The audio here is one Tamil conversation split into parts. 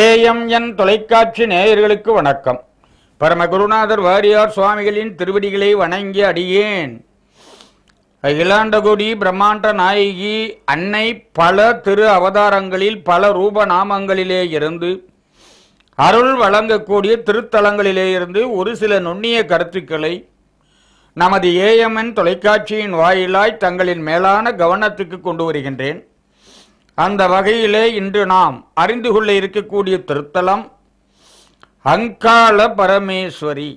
ஏஎம் என் தொலைக்காட்சி நேயர்களுக்கு வணக்கம் பரமகுருநாதர் வாரியார் சுவாமிகளின் திருவடிகளை வணங்கி அடியேன் இலாண்டகுடி பிரம்மாண்ட நாயகி அன்னை பல திரு அவதாரங்களில் பல ரூப நாமங்களிலே இருந்து அருள் வழங்கக்கூடிய திருத்தலங்களிலே இருந்து ஒரு சில நுண்ணிய கருத்துக்களை நமது ஏஎம்என் தொலைக்காட்சியின் வாயிலாய் தங்களின் மேலான கவனத்துக்கு கொண்டு வருகின்றேன் அந்த வகையிலே இன்று நாம் அறிந்து கொள்ள இருக்கக்கூடிய திருத்தலம் அங்காள பரமேஸ்வரி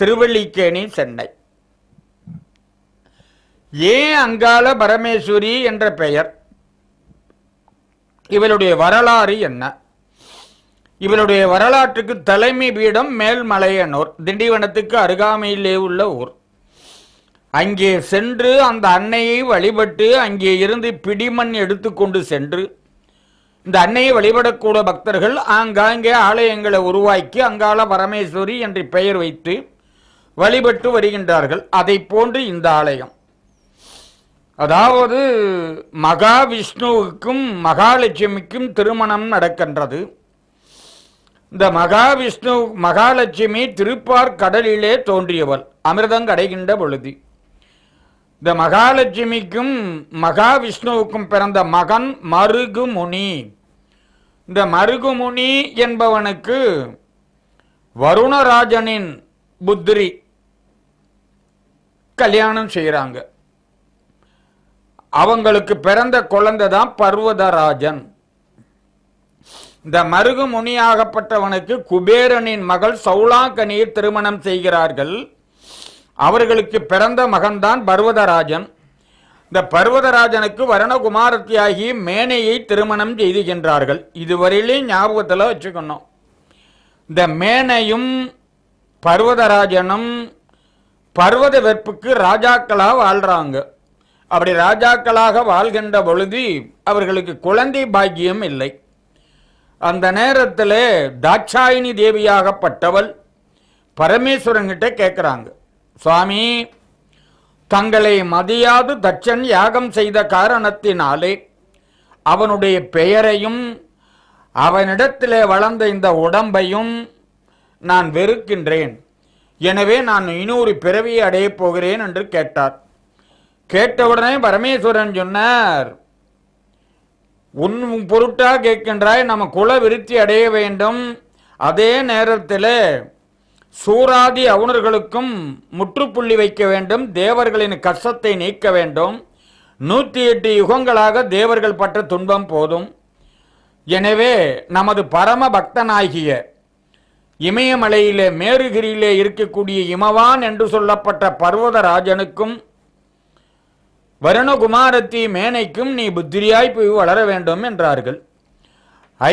திருவள்ளிக்கேணி சென்னை ஏன் அங்காள பரமேஸ்வரி என்ற பெயர் இவளுடைய வரலாறு என்ன இவளுடைய வரலாற்றுக்கு தலைமை பீடம் மேல்மலையனூர் திண்டிவனத்துக்கு அருகாமையிலே உள்ள ஊர் அங்கே சென்று அந்த அன்னையை வழிபட்டு அங்கே இருந்து பிடிமண் எடுத்துக்கொண்டு சென்று இந்த அன்னையை வழிபடக்கூட பக்தர்கள் ஆங்காங்கே ஆலயங்களை உருவாக்கி அங்கால பரமேஸ்வரி என்று பெயர் வைத்து வழிபட்டு வருகின்றார்கள் அதை போன்று இந்த ஆலயம் அதாவது மகாவிஷ்ணுவுக்கும் மகாலட்சுமிக்கும் திருமணம் நடக்கின்றது இந்த மகாவிஷ்ணு மகாலட்சுமி திருப்பார் கடலிலே தோன்றியவள் அமிர்தம் கடைகின்ற பொழுது இந்த மகாலட்சுமிக்கும் மகாவிஷ்ணுவுக்கும் பிறந்த மகன் மருகுமுனி இந்த மருகுமுனி என்பவனுக்கு வருணராஜனின் புத்திரி கல்யாணம் செய்கிறாங்க அவங்களுக்கு பிறந்த குழந்தை தான் பர்வதராஜன் இந்த மருகு முனியாகப்பட்டவனுக்கு குபேரனின் மகள் சௌலாங்கனியை திருமணம் செய்கிறார்கள் அவர்களுக்கு பிறந்த மகன்தான் பர்வதராஜன் இந்த பர்வதராஜனுக்கு வரணகுமாரத்தியாகி மேனையை திருமணம் செய்துகின்றார்கள் இதுவரையிலையும் ஞாபகத்தில் வச்சுக்கணும் இந்த மேனையும் பர்வதராஜனும் பர்வத வெப்புக்கு ராஜாக்களாக வாழ்கிறாங்க அப்படி ராஜாக்களாக வாழ்கின்ற பொழுது அவர்களுக்கு குழந்தை பாக்கியம் இல்லை அந்த நேரத்தில் தாட்சாயினி தேவியாகப்பட்டவள் பரமேஸ்வரங்கிட்ட கேட்குறாங்க சுவாமி தங்களை மதியாது தட்சன் யாகம் செய்த காரணத்தினாலே அவனுடைய பெயரையும் அவனிடத்திலே வளர்ந்த இந்த உடம்பையும் நான் வெறுக்கின்றேன் எனவே நான் இன்னொரு பிறவியை அடையப் போகிறேன் என்று கேட்டார் கேட்டவுடனே பரமேஸ்வரன் சொன்னார் உன் பொருட்டா கேட்கின்றாய் நம்ம குல விருத்தி அடைய வேண்டும் அதே நேரத்தில் சூராதி அவுணர்களுக்கும் முற்றுப்புள்ளி வைக்க வேண்டும் தேவர்களின் கஷ்டத்தை நீக்க வேண்டும் நூற்றி எட்டு யுகங்களாக தேவர்கள் பட்ட துன்பம் போதும் எனவே நமது பரம பக்தனாகிய இமயமலையிலே மேருகிரியிலே இருக்கக்கூடிய இமவான் என்று சொல்லப்பட்ட பர்வதராஜனுக்கும் வருணகுமாரத்தி மேனைக்கும் நீ புத்திரியாய் போய் வளர வேண்டும் என்றார்கள்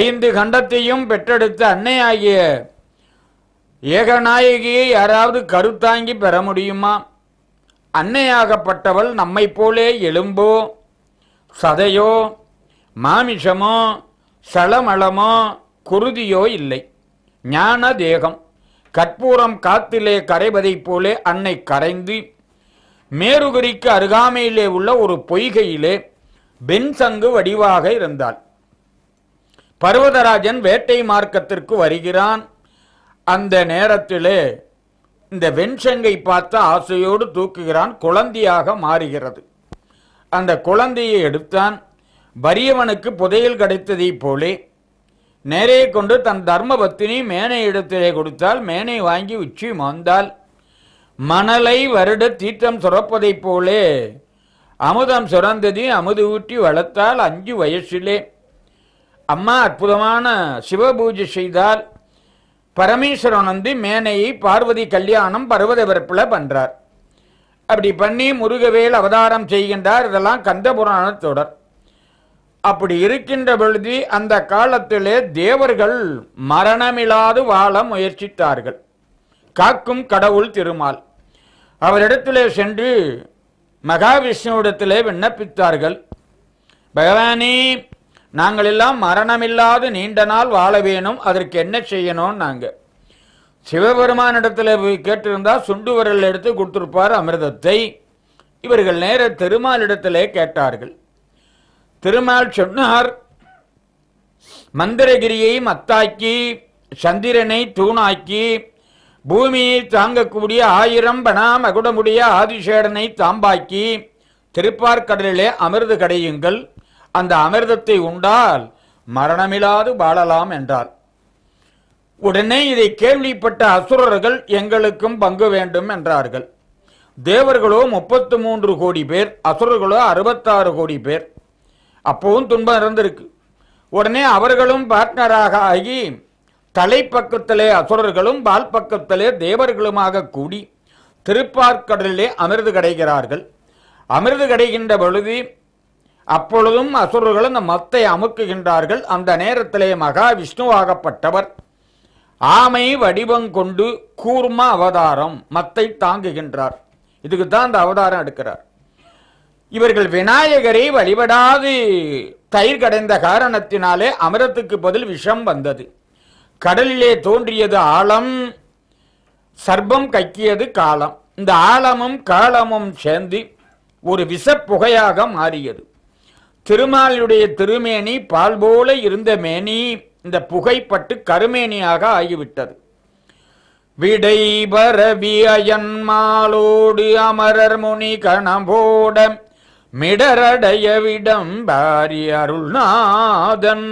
ஐந்து கண்டத்தையும் பெற்றெடுத்த அன்னையாகிய ஏகநாயகியை யாராவது கருத்தாங்கி பெற முடியுமா அன்னையாகப்பட்டவள் நம்மை போலே எலும்போ சதையோ மாமிஷமோ சளமளமோ குருதியோ இல்லை ஞான தேகம் கற்பூரம் காத்திலே கரைவதைப் போலே அன்னை கரைந்து மேருகுரிக்கு அருகாமையிலே உள்ள ஒரு பொய்கையிலே பென்சங்கு வடிவாக இருந்தாள் பர்வதராஜன் வேட்டை மார்க்கத்திற்கு வருகிறான் அந்த நேரத்திலே இந்த வெண்சங்கை பார்த்து ஆசையோடு தூக்குகிறான் குழந்தையாக மாறுகிறது அந்த குழந்தையை எடுத்தான் வறியவனுக்கு புதையல் கிடைத்ததைப் போலே நேரே கொண்டு தன் தர்மபத்தினி மேனை இடத்திலே கொடுத்தால் மேனை வாங்கி உச்சி மாந்தால் மணலை வருட தீர்த்தம் சுரப்பதைப் போலே அமுதம் சுரந்தது அமுது ஊற்றி வளர்த்தால் அஞ்சு வயசிலே அம்மா அற்புதமான சிவபூஜை செய்தால் பரமேஸ்வரன் வந்து மேனையை பார்வதி கல்யாணம் பருவத வெறுப்பில் பண்ணுறார் அப்படி பண்ணி முருகவேல் அவதாரம் செய்கின்றார் இதெல்லாம் கந்த தொடர் அப்படி இருக்கின்ற பொழுது அந்த காலத்திலே தேவர்கள் மரணமில்லாது வாழ முயற்சித்தார்கள் காக்கும் கடவுள் திருமால் அவரிடத்திலே சென்று மகாவிஷ்ணுவிடத்திலே விண்ணப்பித்தார்கள் பகவானே நாங்கள் எல்லாம் மரணமில்லாது நீண்ட நாள் வாழ வேணும் அதற்கு என்ன செய்யணும் நாங்கள் சிவபெருமானிடத்தில் போய் கேட்டிருந்தா சுண்டு வரல் எடுத்து கொடுத்துருப்பார் அமிர்தத்தை இவர்கள் நேர திருமாலிடத்திலே கேட்டார்கள் திருமால் சொன்னார் மந்திரகிரியை மத்தாக்கி சந்திரனை தூணாக்கி பூமியை தாங்கக்கூடிய ஆயிரம் பணா மகுடமுடைய ஆதிசேடனை தாம்பாக்கி திருப்பார்கடலிலே அமிர்து கடையுங்கள் அந்த அமிர்தத்தை உண்டால் மரணமில்லாது வாழலாம் என்றார் உடனே இதை கேள்விப்பட்ட அசுரர்கள் எங்களுக்கும் பங்கு வேண்டும் என்றார்கள் தேவர்களோ முப்பத்து மூன்று கோடி பேர் அசுரர்களோ அறுபத்தாறு கோடி பேர் அப்பவும் துன்பம் இருந்திருக்கு உடனே அவர்களும் பார்ட்னராக ஆகி தலைப்பக்கத்திலே அசுரர்களும் பால் பக்கத்திலே தேவர்களுமாக கூடி திருப்பார்கடலிலே அமிர்து கிடைக்கிறார்கள் அமிர்து கடைகின்ற பொழுது அப்பொழுதும் அசுரர்கள் அந்த மத்தை அமுக்குகின்றார்கள் அந்த நேரத்திலே மகாவிஷ்ணுவாகப்பட்டவர் ஆமை வடிவம் கொண்டு கூர்ம அவதாரம் மத்தை தாங்குகின்றார் இதுக்கு தான் அந்த அவதாரம் எடுக்கிறார் இவர்கள் விநாயகரை வழிபடாது தயிர் கடைந்த காரணத்தினாலே அமிரத்துக்கு பதில் விஷம் வந்தது கடலிலே தோன்றியது ஆழம் சர்பம் கக்கியது காலம் இந்த ஆழமும் காலமும் சேர்ந்து ஒரு விஷப்புகையாக மாறியது திருமாலுடைய திருமேனி பால் போல இருந்த மேனி இந்த புகைப்பட்டு கருமேனியாக ஆகிவிட்டது விடை பரவியன் மாலோடு அமரர் முனி கணபோட மிடரடைய விடம் பாரி அருள்நாதன்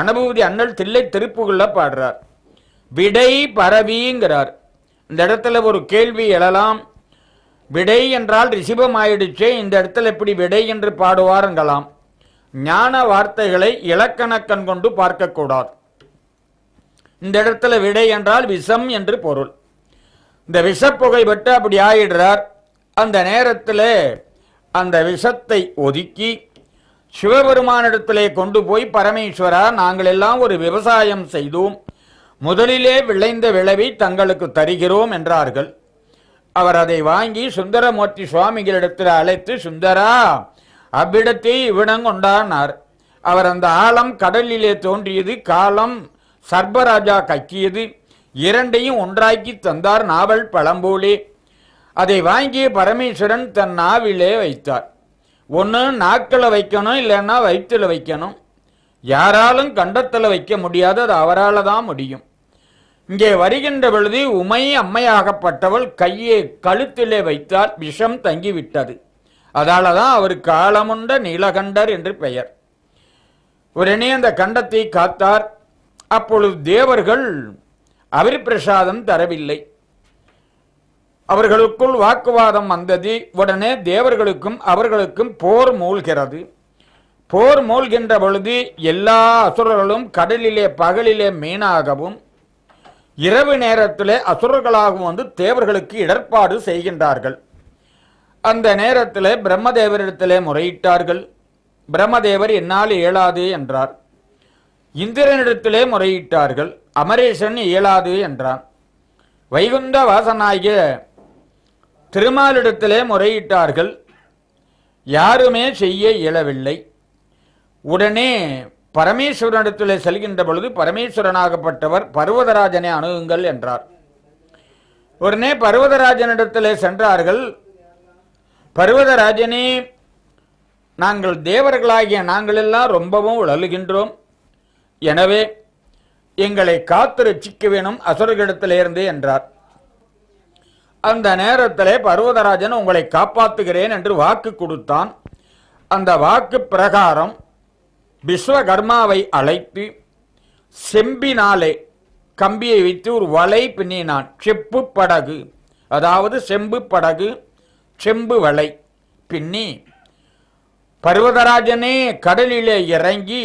அனுபூதி அண்ணல் தில்லை திருப்புகள்ல பாடுறார் விடை பரவிங்கிறார் இந்த இடத்துல ஒரு கேள்வி எழலாம் விடை என்றால் ரிசிபம் ஆயிடுச்சே இந்த இடத்துல எப்படி விடை என்று பாடுவாருங்கலாம் ஞான வார்த்தைகளை இலக்கணக்கண் கொண்டு பார்க்கக்கூடாது இந்த இடத்துல விடை என்றால் விஷம் என்று பொருள் இந்த விஷப்புகை பெற்று அப்படி ஆயிடுறார் அந்த நேரத்தில் அந்த விஷத்தை ஒதுக்கி சிவபெருமானிடத்திலே கொண்டு போய் பரமேஸ்வரா நாங்கள் எல்லாம் ஒரு விவசாயம் செய்தோம் முதலிலே விளைந்த விளைவை தங்களுக்கு தருகிறோம் என்றார்கள் அவர் அதை வாங்கி சுந்தரமூர்த்தி சுவாமிகளிடத்தில் அழைத்து சுந்தரா அவ்விடத்தை இவ்விடங்கொண்டானார் அவர் அந்த ஆழம் கடலிலே தோன்றியது காலம் சர்பராஜா கக்கியது இரண்டையும் ஒன்றாக்கி தந்தார் நாவல் பழம்போலே அதை வாங்கிய பரமேஸ்வரன் தன் நாவிலே வைத்தார் ஒன்று நாக்கில் வைக்கணும் இல்லைன்னா வயிற்றில் வைக்கணும் யாராலும் கண்டத்தில் வைக்க முடியாது அது அவரால் தான் முடியும் இங்கே வருகின்ற பொழுது உமை அம்மையாகப்பட்டவள் கையை கழுத்திலே வைத்தால் விஷம் தங்கிவிட்டது அதால தான் அவர் காலமுண்ட நீலகண்டர் என்று பெயர் உடனே அந்த கண்டத்தை காத்தார் அப்பொழுது தேவர்கள் அவர் பிரசாதம் தரவில்லை அவர்களுக்குள் வாக்குவாதம் வந்தது உடனே தேவர்களுக்கும் அவர்களுக்கும் போர் மூழ்கிறது போர் மூழ்கின்ற பொழுது எல்லா அசுரர்களும் கடலிலே பகலிலே மீனாகவும் இரவு நேரத்திலே அசுரர்களாகவும் வந்து தேவர்களுக்கு இடர்பாடு செய்கின்றார்கள் அந்த நேரத்தில் பிரம்மதேவரிடத்திலே முறையிட்டார்கள் பிரம்மதேவர் என்னால் இயலாது என்றார் இந்திரனிடத்திலே முறையிட்டார்கள் அமரேசன் இயலாது என்றான் வைகுந்த வாசனாகிய திருமாலிடத்திலே முறையிட்டார்கள் யாருமே செய்ய இயலவில்லை உடனே பரமேஸ்வரனிடத்தில் செல்கின்ற பொழுது பரமேஸ்வரனாகப்பட்டவர் பர்வதராஜனை அணுகுங்கள் என்றார் உடனே பருவதராஜனிடத்தில் சென்றார்கள் பர்வதராஜனே நாங்கள் தேவர்களாகிய நாங்களெல்லாம் ரொம்பவும் உழலுகின்றோம் எனவே எங்களை காத்து ரட்சிக்க வேணும் இருந்து என்றார் அந்த நேரத்தில் பர்வதராஜன் உங்களை காப்பாற்றுகிறேன் என்று வாக்கு கொடுத்தான் அந்த வாக்கு பிரகாரம் விஸ்வகர்மாவை அழைத்து செம்பினாலே கம்பியை வைத்து ஒரு வலை பின்னினான் செப்பு படகு அதாவது செம்பு படகு செம்பு வலை பின்னி பர்வதராஜனே கடலிலே இறங்கி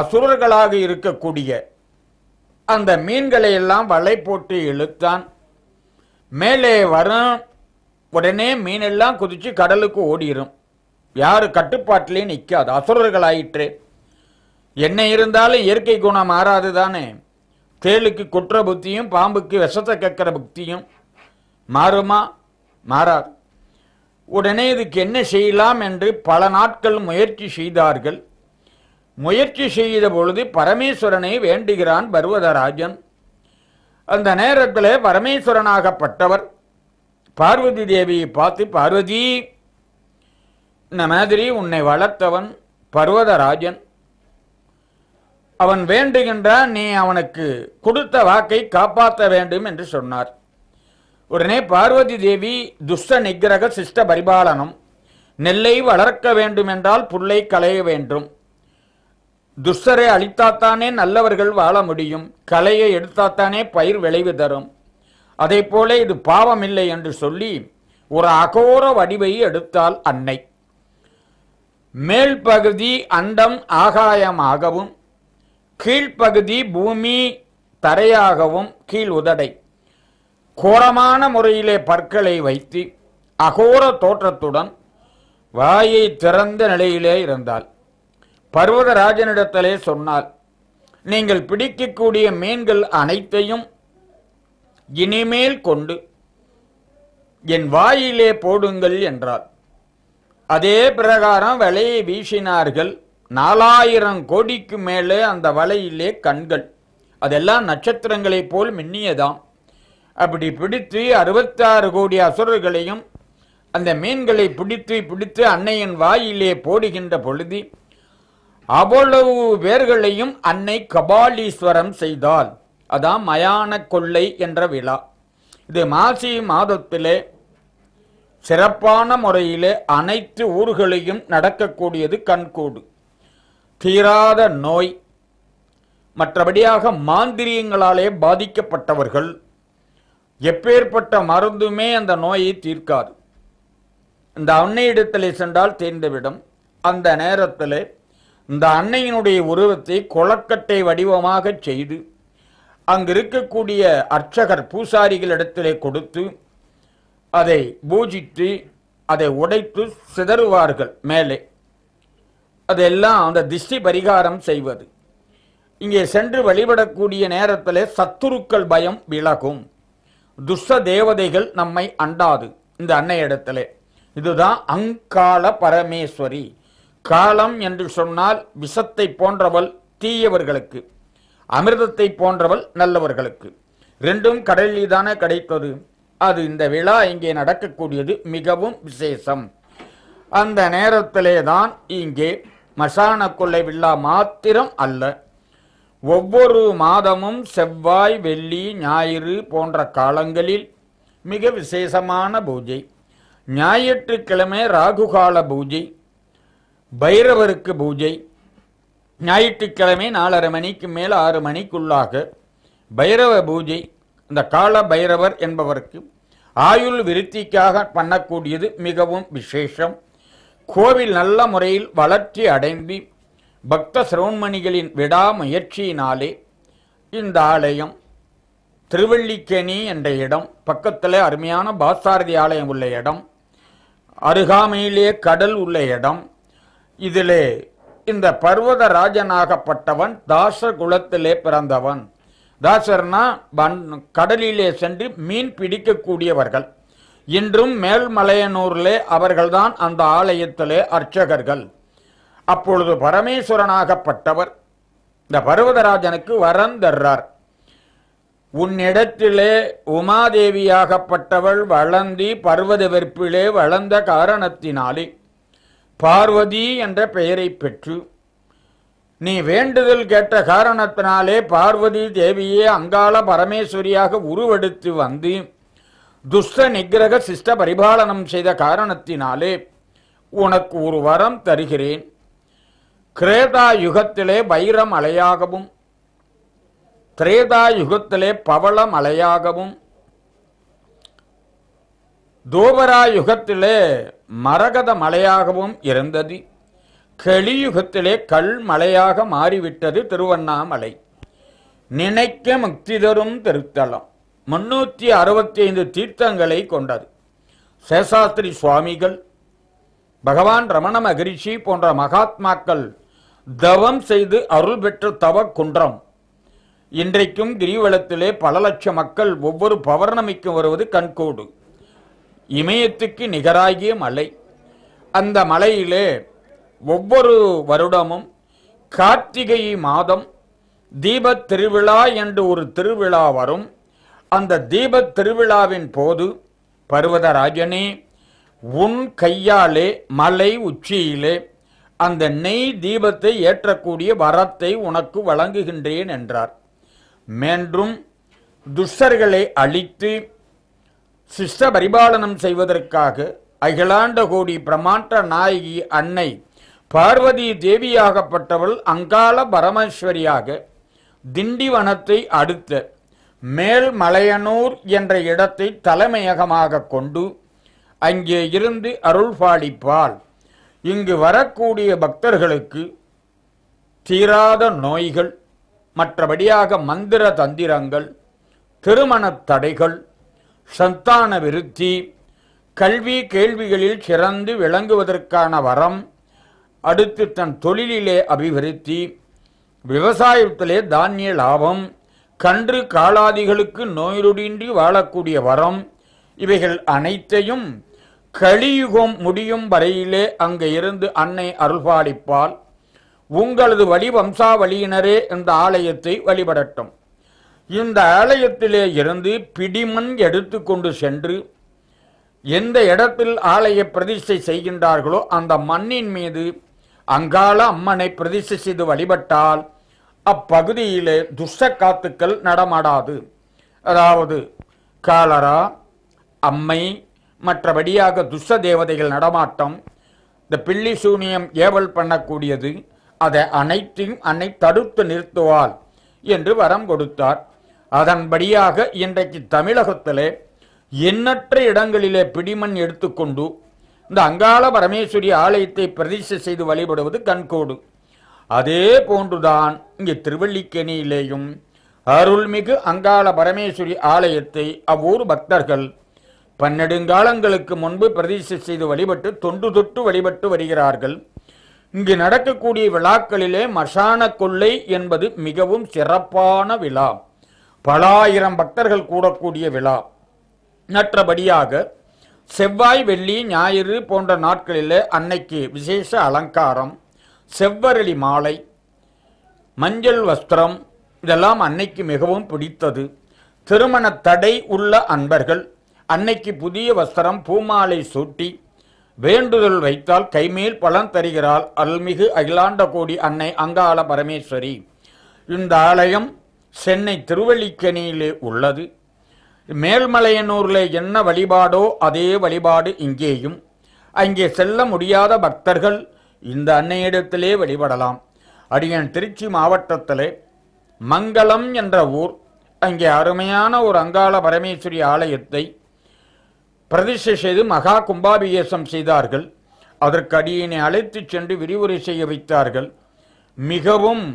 அசுரர்களாக இருக்கக்கூடிய அந்த மீன்களை எல்லாம் வலை போட்டு இழுத்தான் மேலே வரும் உடனே மீனெல்லாம் குதித்து கடலுக்கு ஓடிடும் யார் கட்டுப்பாட்டிலையும் நிற்காது அசுரர்கள் ஆயிற்று என்ன இருந்தாலும் இயற்கை குணம் மாறாது தானே தேளுக்கு குற்ற புத்தியும் பாம்புக்கு விஷத்தை கேட்குற புக்தியும் மாறுமா மாறாது உடனே இதுக்கு என்ன செய்யலாம் என்று பல நாட்கள் முயற்சி செய்தார்கள் முயற்சி செய்த பொழுது பரமேஸ்வரனை வேண்டுகிறான் பர்வதராஜன் அந்த நேரத்தில் பரமேஸ்வரனாகப்பட்டவர் பார்வதி தேவியை பார்த்து பார்வதி இந்த மாதிரி உன்னை வளர்த்தவன் பர்வதராஜன் அவன் வேண்டுகின்றான் நீ அவனுக்கு கொடுத்த வாக்கை காப்பாற்ற வேண்டும் என்று சொன்னார் உடனே பார்வதி தேவி துஷ்ட நிகிரக சிஷ்ட பரிபாலனம் நெல்லை வளர்க்க வேண்டுமென்றால் புல்லை களைய வேண்டும் துஷ்டரை அழித்தாத்தானே நல்லவர்கள் வாழ முடியும் கலையை எடுத்தாத்தானே பயிர் விளைவு தரும் அதே போல இது பாவமில்லை என்று சொல்லி ஒரு அகோர வடிவை எடுத்தால் அன்னை மேல் பகுதி அண்டம் ஆகாயமாகவும் கீழ்ப்பகுதி பூமி தரையாகவும் கீழ் உதடை கோரமான முறையிலே பற்களை வைத்து அகோர தோற்றத்துடன் வாயை திறந்த நிலையிலே இருந்தால் பர்வதராஜனிடத்திலே சொன்னால் நீங்கள் பிடிக்கக்கூடிய மீன்கள் அனைத்தையும் இனிமேல் கொண்டு என் வாயிலே போடுங்கள் என்றாள் அதே பிரகாரம் வலையை வீசினார்கள் நாலாயிரம் கோடிக்கு மேலே அந்த வலையிலே கண்கள் அதெல்லாம் நட்சத்திரங்களைப் போல் மின்னியதாம் அப்படி பிடித்து அறுபத்தாறு கோடி அசுரர்களையும் அந்த மீன்களை பிடித்து பிடித்து அன்னையின் வாயிலே போடுகின்ற பொழுது அவ்வளவு பேர்களையும் அன்னை கபாலீஸ்வரம் செய்தால் அதான் மயான கொள்ளை என்ற விழா இது மாசி மாதத்திலே சிறப்பான முறையிலே அனைத்து ஊர்களையும் நடக்கக்கூடியது கண்கூடு தீராத நோய் மற்றபடியாக மாந்திரியங்களாலே பாதிக்கப்பட்டவர்கள் எப்பேற்பட்ட மருந்துமே அந்த நோயை தீர்க்காது இந்த அன்னை இடத்திலே சென்றால் தீர்ந்துவிடும் அந்த நேரத்தில் இந்த அன்னையினுடைய உருவத்தை கொளக்கட்டை வடிவமாக செய்து அங்கு இருக்கக்கூடிய அர்ச்சகர் பூசாரிகளிடத்திலே கொடுத்து அதை பூஜித்து அதை உடைத்து சிதறுவார்கள் மேலே அதெல்லாம் அந்த திஷ்டி பரிகாரம் செய்வது இங்கே சென்று வழிபடக்கூடிய நேரத்தில் சத்துருக்கள் பயம் விலகும் துஷ்ட தேவதைகள் நம்மை அண்டாது இந்த அன்னை இடத்துல இதுதான் அங்கால பரமேஸ்வரி காலம் என்று சொன்னால் விஷத்தை போன்றவள் தீயவர்களுக்கு அமிர்தத்தை போன்றவள் நல்லவர்களுக்கு ரெண்டும் கடலில் தானே கிடைத்தது அது இந்த விழா இங்கே நடக்கக்கூடியது மிகவும் விசேஷம் அந்த நேரத்திலே தான் இங்கே மசான கொள்ளை விழா மாத்திரம் அல்ல ஒவ்வொரு மாதமும் செவ்வாய் வெள்ளி ஞாயிறு போன்ற காலங்களில் மிக விசேஷமான பூஜை ஞாயிற்றுக்கிழமை ராகுகால பூஜை பைரவருக்கு பூஜை ஞாயிற்றுக்கிழமை நாலரை மணிக்கு மேல் ஆறு மணிக்குள்ளாக பைரவ பூஜை இந்த கால பைரவர் என்பவருக்கு ஆயுள் விருத்திக்காக பண்ணக்கூடியது மிகவும் விசேஷம் கோவில் நல்ல முறையில் வளர்ச்சி அடைந்து பக்த சிரவண்மணிகளின் விடாமுயற்சியினாலே இந்த ஆலயம் திருவள்ளிக்கேணி என்ற இடம் பக்கத்தில் அருமையான பாசாரதி ஆலயம் உள்ள இடம் அருகாமையிலே கடல் உள்ள இடம் இதிலே இந்த பர்வத ராஜனாகப்பட்டவன் தாச குலத்திலே பிறந்தவன் தாசர்னா கடலிலே சென்று மீன் பிடிக்கக்கூடியவர்கள் இன்றும் மேல்மலையனூரிலே அவர்கள்தான் அந்த ஆலயத்திலே அர்ச்சகர்கள் அப்பொழுது பரமேஸ்வரனாகப்பட்டவர் இந்த பர்வதராஜனுக்கு வரம் தர்றார் உன்னிடத்திலே உமாதேவியாகப்பட்டவள் வளர்ந்தி பர்வத வெற்பிலே வளர்ந்த காரணத்தினாலே பார்வதி என்ற பெயரை பெற்று நீ வேண்டுதல் கேட்ட காரணத்தினாலே பார்வதி தேவியே அங்காள பரமேஸ்வரியாக உருவெடுத்து வந்து துஷ்ட நிகிரக சிஷ்ட பரிபாலனம் செய்த காரணத்தினாலே உனக்கு ஒரு வரம் தருகிறேன் கிரேதா யுகத்திலே வைரம் அலையாகவும் திரேதா யுகத்திலே பவள மலையாகவும் தோபரா யுகத்திலே மரகத மலையாகவும் இருந்தது கலியுகத்திலே கல் மலையாக மாறிவிட்டது திருவண்ணாமலை நினைக்க முக்தி தரும் திருத்தலம் முன்னூற்றி அறுபத்தி ஐந்து தீர்த்தங்களை கொண்டது சேஷாஸ்திரி சுவாமிகள் பகவான் ரமண மகரிஷி போன்ற மகாத்மாக்கள் தவம் செய்து அருள் பெற்ற தவ குன்றம் இன்றைக்கும் கிரிவலத்திலே பல லட்சம் மக்கள் ஒவ்வொரு பௌர்ணமிக்கும் வருவது கண்கூடு இமயத்துக்கு நிகராகிய மலை அந்த மலையிலே ஒவ்வொரு வருடமும் கார்த்திகை மாதம் தீப திருவிழா என்று ஒரு திருவிழா வரும் அந்த தீப திருவிழாவின் போது பர்வதராஜனே உன் கையாலே மலை உச்சியிலே அந்த நெய் தீபத்தை ஏற்றக்கூடிய வரத்தை உனக்கு வழங்குகின்றேன் என்றார் மேன்றும் துஷ்டர்களை அழித்து சிஷ்ட பரிபாலனம் செய்வதற்காக அகிலாண்ட கோடி பிரமாண்ட நாயகி அன்னை பார்வதி தேவியாகப்பட்டவள் அங்காள பரமேஸ்வரியாக திண்டிவனத்தை அடுத்த மேல் மலையனூர் என்ற இடத்தை தலைமையகமாக கொண்டு அங்கே இருந்து அருள் இங்கு வரக்கூடிய பக்தர்களுக்கு தீராத நோய்கள் மற்றபடியாக மந்திர தந்திரங்கள் திருமணத் தடைகள் சந்தான விருத்தி கல்வி கேள்விகளில் சிறந்து விளங்குவதற்கான வரம் அடுத்து தன் தொழிலிலே அபிவிருத்தி விவசாயத்திலே தானிய லாபம் கன்று காளாதிகளுக்கு நோயுடின்றி வாழக்கூடிய வரம் இவைகள் அனைத்தையும் கலியுகம் முடியும் வரையிலே அங்கே இருந்து அன்னை அருள்பாளிப்பால் உங்களது வழி வம்சாவளியினரே இந்த ஆலயத்தை வழிபடட்டும் இந்த ஆலயத்திலே இருந்து பிடிமண் எடுத்து கொண்டு சென்று எந்த இடத்தில் ஆலய பிரதிஷ்டை செய்கின்றார்களோ அந்த மண்ணின் மீது அங்காள அம்மனை பிரதிஷ்டை செய்து வழிபட்டால் அப்பகுதியிலே துஷ்ட காத்துக்கள் நடமாடாது அதாவது காலரா அம்மை மற்றபடியாக துஷ்ட தேவதைகள் நடமாட்டம் இந்த பில்லி சூனியம் ஏவல் பண்ணக்கூடியது அதை அனைத்தையும் அன்னை தடுத்து நிறுத்துவாள் என்று வரம் கொடுத்தார் அதன்படியாக இன்றைக்கு தமிழகத்திலே எண்ணற்ற இடங்களிலே பிடிமண் எடுத்துக்கொண்டு இந்த அங்காள பரமேஸ்வரி ஆலயத்தை பிரதிஷ்டை செய்து வழிபடுவது கண்கோடு அதே போன்றுதான் இங்கே திருவள்ளிக்கேணியிலேயும் அருள்மிகு அங்காள பரமேஸ்வரி ஆலயத்தை அவ்வூர் பக்தர்கள் பன்னெடுங்காலங்களுக்கு முன்பு பிரதிஷ்டை செய்து வழிபட்டு தொண்டு தொட்டு வழிபட்டு வருகிறார்கள் இங்கு நடக்கக்கூடிய விழாக்களிலே மசான கொள்ளை என்பது மிகவும் சிறப்பான விழா பல ஆயிரம் பக்தர்கள் கூடக்கூடிய விழா மற்றபடியாக செவ்வாய் வெள்ளி ஞாயிறு போன்ற நாட்களில் அன்னைக்கு விசேஷ அலங்காரம் செவ்வரளி மாலை மஞ்சள் வஸ்திரம் இதெல்லாம் அன்னைக்கு மிகவும் பிடித்தது திருமண தடை உள்ள அன்பர்கள் அன்னைக்கு புதிய வஸ்திரம் பூமாலை சூட்டி வேண்டுதல் வைத்தால் கைமேல் பலன் தருகிறாள் அருள்மிகு அகிலாண்ட கோடி அன்னை அங்காள பரமேஸ்வரி இந்த ஆலயம் சென்னை திருவல்லிக்கணியிலே உள்ளது மேல்மலையனூரில் என்ன வழிபாடோ அதே வழிபாடு இங்கேயும் அங்கே செல்ல முடியாத பக்தர்கள் இந்த அன்னையிடத்திலே வழிபடலாம் அடியன் திருச்சி மாவட்டத்தில் மங்களம் என்ற ஊர் அங்கே அருமையான ஒரு அங்காள பரமேஸ்வரி ஆலயத்தை பிரதிஷ்டை செய்து மகா கும்பாபியேசம் செய்தார்கள் அதற்கு அடியினை அழைத்து சென்று விரிவுரை செய்ய வைத்தார்கள் மிகவும்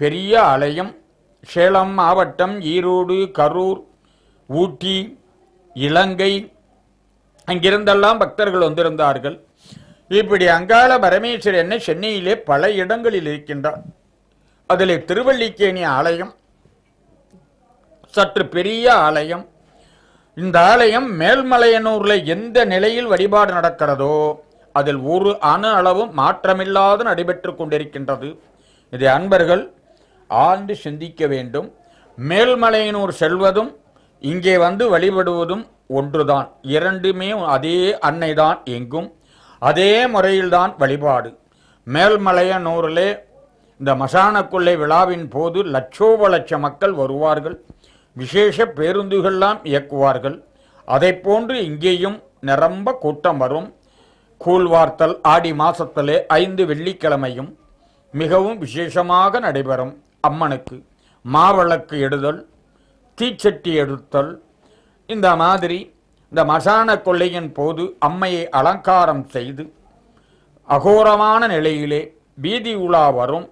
பெரிய ஆலயம் சேலம் மாவட்டம் ஈரோடு கரூர் ஊட்டி இலங்கை அங்கிருந்தெல்லாம் பக்தர்கள் வந்திருந்தார்கள் இப்படி அங்காள பரமேஸ்வரர் என்ன சென்னையிலே பல இடங்களில் இருக்கின்றார் அதில் திருவள்ளிக்கேணி ஆலயம் சற்று பெரிய ஆலயம் இந்த ஆலயம் மேல்மலையனூரில் எந்த நிலையில் வழிபாடு நடக்கிறதோ அதில் ஒரு அணு அளவும் மாற்றமில்லாத நடைபெற்று கொண்டிருக்கின்றது இதை அன்பர்கள் ஆழ்ந்து சிந்திக்க வேண்டும் மேல்மலையனூர் செல்வதும் இங்கே வந்து வழிபடுவதும் ஒன்றுதான் இரண்டுமே அதே அன்னைதான் எங்கும் அதே முறையில்தான் வழிபாடு நூறிலே இந்த மசானக்குள்ளை விழாவின் போது லட்சோப லட்ச மக்கள் வருவார்கள் விசேஷ பேருந்துகள்லாம் இயக்குவார்கள் அதை போன்று இங்கேயும் நிரம்ப கூட்டம் வரும் கூழ்வார்த்தல் ஆடி மாசத்திலே ஐந்து வெள்ளிக்கிழமையும் மிகவும் விசேஷமாக நடைபெறும் அம்மனுக்கு மாவளக்கு எடுதல் தீச்சட்டி எடுத்தல் இந்த மாதிரி இந்த மசான கொள்ளையின் போது அம்மையை அலங்காரம் செய்து அகோரமான நிலையிலே வீதி உலா வரும்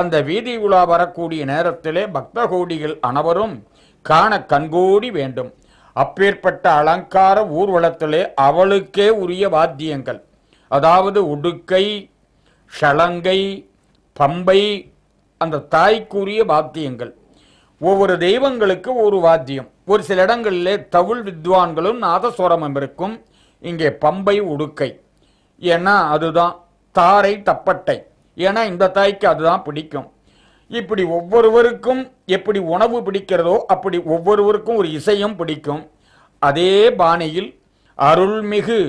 அந்த வீதி உலா வரக்கூடிய நேரத்திலே பக்தகோடிகள் அனைவரும் காண கண்கோடி வேண்டும் அப்பேற்பட்ட அலங்கார ஊர்வலத்திலே அவளுக்கே உரிய வாத்தியங்கள் அதாவது உடுக்கை ஷலங்கை பம்பை அந்த தாய்க்குரிய வாத்தியங்கள் ஒவ்வொரு தெய்வங்களுக்கு ஒரு வாத்தியம் ஒரு சில இடங்களிலே தவுள் வித்வான்களும் நாதஸ்வரமும் இருக்கும் இங்கே பம்பை உடுக்கை ஏன்னா அதுதான் தாரை தப்பட்டை ஏன்னா இந்த தாய்க்கு அதுதான் பிடிக்கும் இப்படி ஒவ்வொருவருக்கும் எப்படி உணவு பிடிக்கிறதோ அப்படி ஒவ்வொருவருக்கும் ஒரு இசையும் பிடிக்கும் அதே பாணியில் அருள்மிகு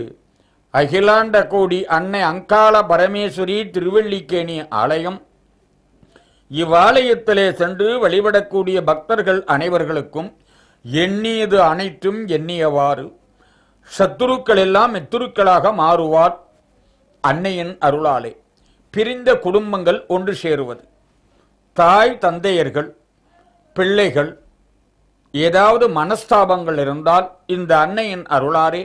அகிலாண்ட கோடி அன்னை அங்காள பரமேஸ்வரி திருவள்ளிக்கேணி ஆலயம் இவ்வாலயத்திலே சென்று வழிபடக்கூடிய பக்தர்கள் அனைவர்களுக்கும் எண்ணியது அனைத்தும் எண்ணியவாறு சத்துருக்கள் எல்லாம் மெத்துருக்களாக மாறுவார் அன்னையின் அருளாலே பிரிந்த குடும்பங்கள் ஒன்று சேருவது தாய் தந்தையர்கள் பிள்ளைகள் ஏதாவது மனஸ்தாபங்கள் இருந்தால் இந்த அன்னையின் அருளாரே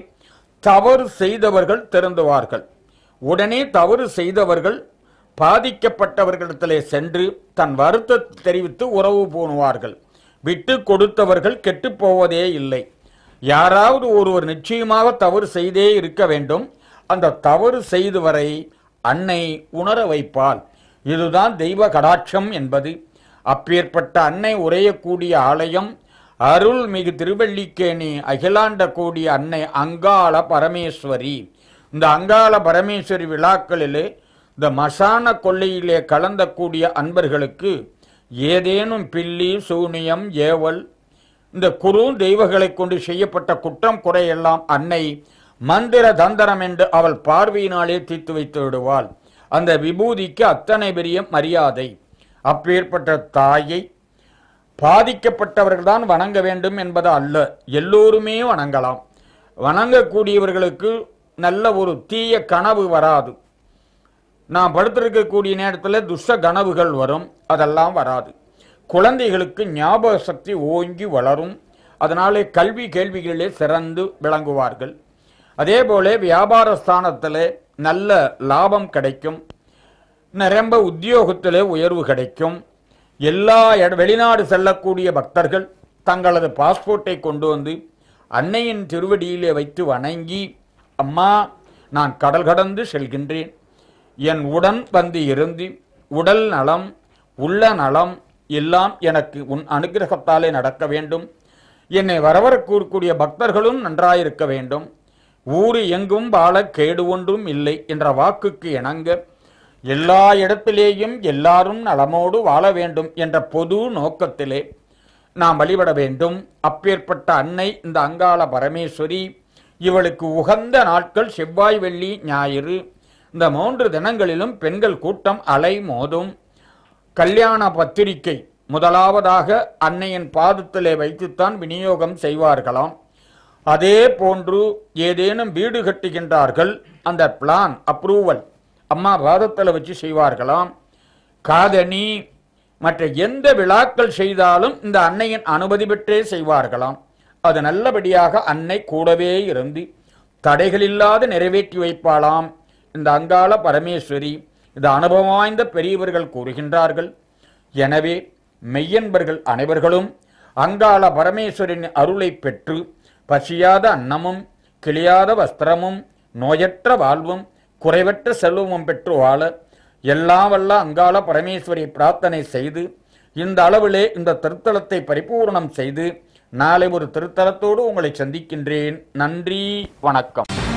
தவறு செய்தவர்கள் திறந்துவார்கள் உடனே தவறு செய்தவர்கள் பாதிக்கப்பட்டவர்களிடத்திலே சென்று தன் வருத்தத்தை தெரிவித்து உறவு போணுவார்கள் விட்டு கொடுத்தவர்கள் கெட்டு போவதே இல்லை யாராவது ஒருவர் நிச்சயமாக தவறு செய்தே இருக்க வேண்டும் அந்த தவறு செய்து வரை அன்னை உணர வைப்பால் இதுதான் தெய்வ கடாட்சம் என்பது அப்பேற்பட்ட அன்னை உரையக்கூடிய ஆலயம் அருள்மிகு திருவள்ளிக்கேணி அகிலாண்ட கூடிய அன்னை அங்காள பரமேஸ்வரி இந்த அங்காள பரமேஸ்வரி விழாக்களிலே இந்த மசான கொள்ளையிலே கலந்தக்கூடிய அன்பர்களுக்கு ஏதேனும் பில்லி சூனியம் ஏவல் இந்த குரு தெய்வங்களை கொண்டு செய்யப்பட்ட குற்றம் குறையெல்லாம் அன்னை மந்திர தந்திரம் என்று அவள் பார்வையினாலே தீர்த்து வைத்து விடுவாள் அந்த விபூதிக்கு அத்தனை பெரிய மரியாதை அப்பேற்பட்ட தாயை பாதிக்கப்பட்டவர்கள்தான் வணங்க வேண்டும் என்பது அல்ல எல்லோருமே வணங்கலாம் வணங்கக்கூடியவர்களுக்கு நல்ல ஒரு தீய கனவு வராது நான் படுத்திருக்கக்கூடிய நேரத்தில் துஷ்ட கனவுகள் வரும் அதெல்லாம் வராது குழந்தைகளுக்கு ஞாபக சக்தி ஓங்கி வளரும் அதனாலே கல்வி கேள்விகளிலே சிறந்து விளங்குவார்கள் அதே போல வியாபார ஸ்தானத்தில் நல்ல லாபம் கிடைக்கும் நிரம்ப உத்தியோகத்தில் உயர்வு கிடைக்கும் எல்லா இட வெளிநாடு செல்லக்கூடிய பக்தர்கள் தங்களது பாஸ்போர்ட்டை கொண்டு வந்து அன்னையின் திருவடியிலே வைத்து வணங்கி அம்மா நான் கடல் கடந்து செல்கின்றேன் என் உடன் வந்து இருந்து உடல் நலம் உள்ள நலம் எல்லாம் எனக்கு உன் அனுகிரகத்தாலே நடக்க வேண்டும் என்னை வரவரக்கூறக்கூடிய பக்தர்களும் நன்றாயிருக்க வேண்டும் ஊர் எங்கும் வாழ கேடு ஒன்றும் இல்லை என்ற வாக்குக்கு இணங்க எல்லா இடத்திலேயும் எல்லாரும் நலமோடு வாழ வேண்டும் என்ற பொது நோக்கத்திலே நாம் வழிபட வேண்டும் அப்பேற்பட்ட அன்னை இந்த அங்காள பரமேஸ்வரி இவளுக்கு உகந்த நாட்கள் செவ்வாய் வெள்ளி ஞாயிறு இந்த மூன்று தினங்களிலும் பெண்கள் கூட்டம் அலை மோதும் கல்யாண பத்திரிகை முதலாவதாக அன்னையின் பாதத்திலே வைத்துத்தான் விநியோகம் செய்வார்களாம் அதே போன்று ஏதேனும் வீடு கட்டுகின்றார்கள் அந்த பிளான் அப்ரூவல் அம்மா பாதத்தில் வச்சு செய்வார்களாம் காதணி மற்ற எந்த விழாக்கள் செய்தாலும் இந்த அன்னையின் அனுமதி பெற்றே செய்வார்களாம் அது நல்லபடியாக அன்னை கூடவே இருந்து தடைகள் இல்லாது நிறைவேற்றி வைப்பாளாம் இந்த அங்காள பரமேஸ்வரி இது அனுபவம் வாய்ந்த பெரியவர்கள் கூறுகின்றார்கள் எனவே மெய்யன்பர்கள் அனைவர்களும் அங்காள பரமேஸ்வரின் அருளை பெற்று பசியாத அன்னமும் கிளியாத வஸ்திரமும் நோயற்ற வாழ்வும் குறைவற்ற செல்வமும் பெற்று வாழ எல்லாம் வல்ல அங்காள பரமேஸ்வரி பிரார்த்தனை செய்து இந்த அளவிலே இந்த திருத்தலத்தை பரிபூர்ணம் செய்து நாளை ஒரு திருத்தலத்தோடு உங்களை சந்திக்கின்றேன் நன்றி வணக்கம்